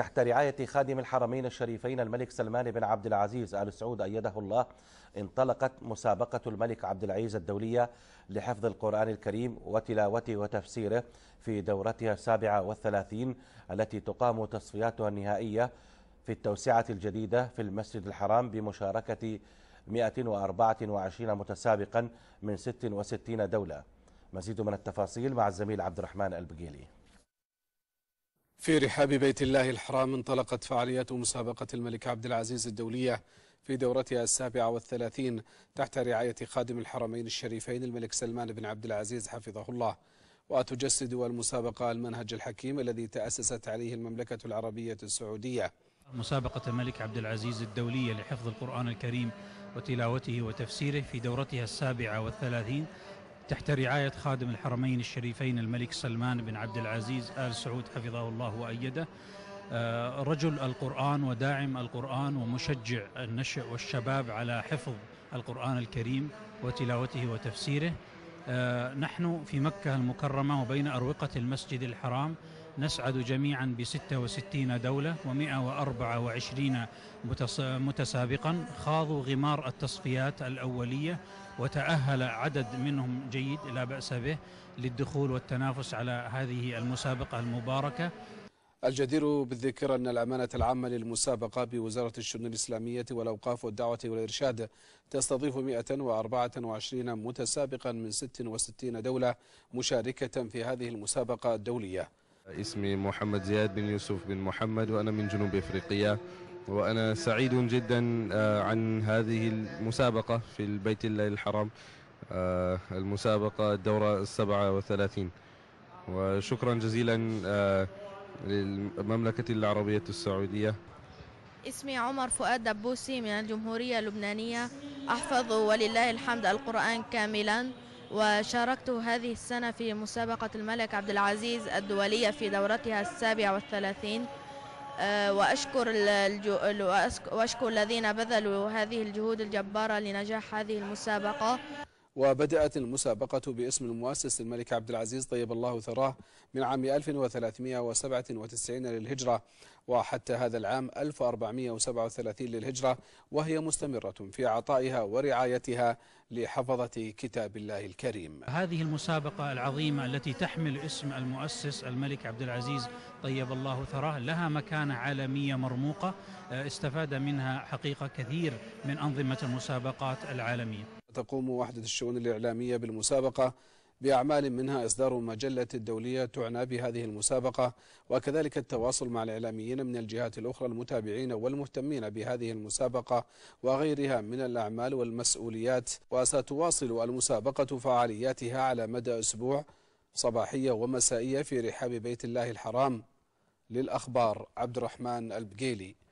تحت رعاية خادم الحرمين الشريفين الملك سلمان بن عبد العزيز آل سعود أيده الله انطلقت مسابقة الملك عبد العزيز الدولية لحفظ القرآن الكريم وتلاوته وتفسيره في دورتها السابعة والثلاثين التي تقام تصفياتها النهائية في التوسعة الجديدة في المسجد الحرام بمشاركة 124 متسابقا من 66 دولة مزيد من التفاصيل مع الزميل عبد الرحمن البقيلي في رحاب بيت الله الحرام انطلقت فعاليات مسابقة الملك عبد العزيز الدولية في دورتها السابعة والثلاثين تحت رعاية خادم الحرمين الشريفين الملك سلمان بن عبد العزيز حفظه الله وتجسد المسابقة المنهج الحكيم الذي تأسست عليه المملكة العربية السعودية مسابقة الملك عبد العزيز الدولية لحفظ القرآن الكريم وتلاوته وتفسيره في دورتها السابعة والثلاثين تحت رعاية خادم الحرمين الشريفين الملك سلمان بن عبد العزيز آل سعود حفظه الله وأيده آه، رجل القرآن وداعم القرآن ومشجع النشء والشباب على حفظ القرآن الكريم وتلاوته وتفسيره آه، نحن في مكة المكرمة وبين أروقة المسجد الحرام نسعد جميعا ب 66 دولة و124 متسابقا خاضوا غمار التصفيات الأولية وتأهل عدد منهم جيد لا بأس به للدخول والتنافس على هذه المسابقة المباركة الجدير بالذكر أن الأمانة العامة للمسابقة بوزارة الشؤون الإسلامية والأوقاف والدعوة والإرشاد تستضيف 124 متسابقا من 66 دولة مشاركة في هذه المسابقة الدولية اسمي محمد زياد بن يوسف بن محمد وأنا من جنوب أفريقيا وأنا سعيد جدا آه، عن هذه المسابقة في البيت الله الحرام آه، المسابقة الدورة السبعة وثلاثين وشكرا جزيلا آه، للمملكة العربية السعودية اسمي عمر فؤاد دبوسي من الجمهورية اللبنانية أحفظ ولله الحمد القرآن كاملا وشاركت هذه السنة في مسابقة الملك عبد العزيز الدولية في دورتها السابعة والثلاثين آه، وأشكر, وأشكر الذين بذلوا هذه الجهود الجبارة لنجاح هذه المسابقة وبدأت المسابقة باسم المؤسس الملك عبد العزيز طيب الله ثراه من عام 1397 للهجرة وحتى هذا العام 1437 للهجرة وهي مستمرة في عطائها ورعايتها لحفظة كتاب الله الكريم هذه المسابقة العظيمة التي تحمل اسم المؤسس الملك عبد العزيز طيب الله ثراه لها مكانة عالمية مرموقة آه، استفاد منها حقيقة كثير من أنظمة المسابقات العالمية تقوم وحدة الشؤون الإعلامية بالمسابقة بأعمال منها إصدار مجلة الدولية تعنى بهذه المسابقة وكذلك التواصل مع الإعلاميين من الجهات الأخرى المتابعين والمهتمين بهذه المسابقة وغيرها من الأعمال والمسؤوليات وستواصل المسابقة فعالياتها على مدى أسبوع صباحية ومسائية في رحاب بيت الله الحرام للأخبار عبد الرحمن البقيلي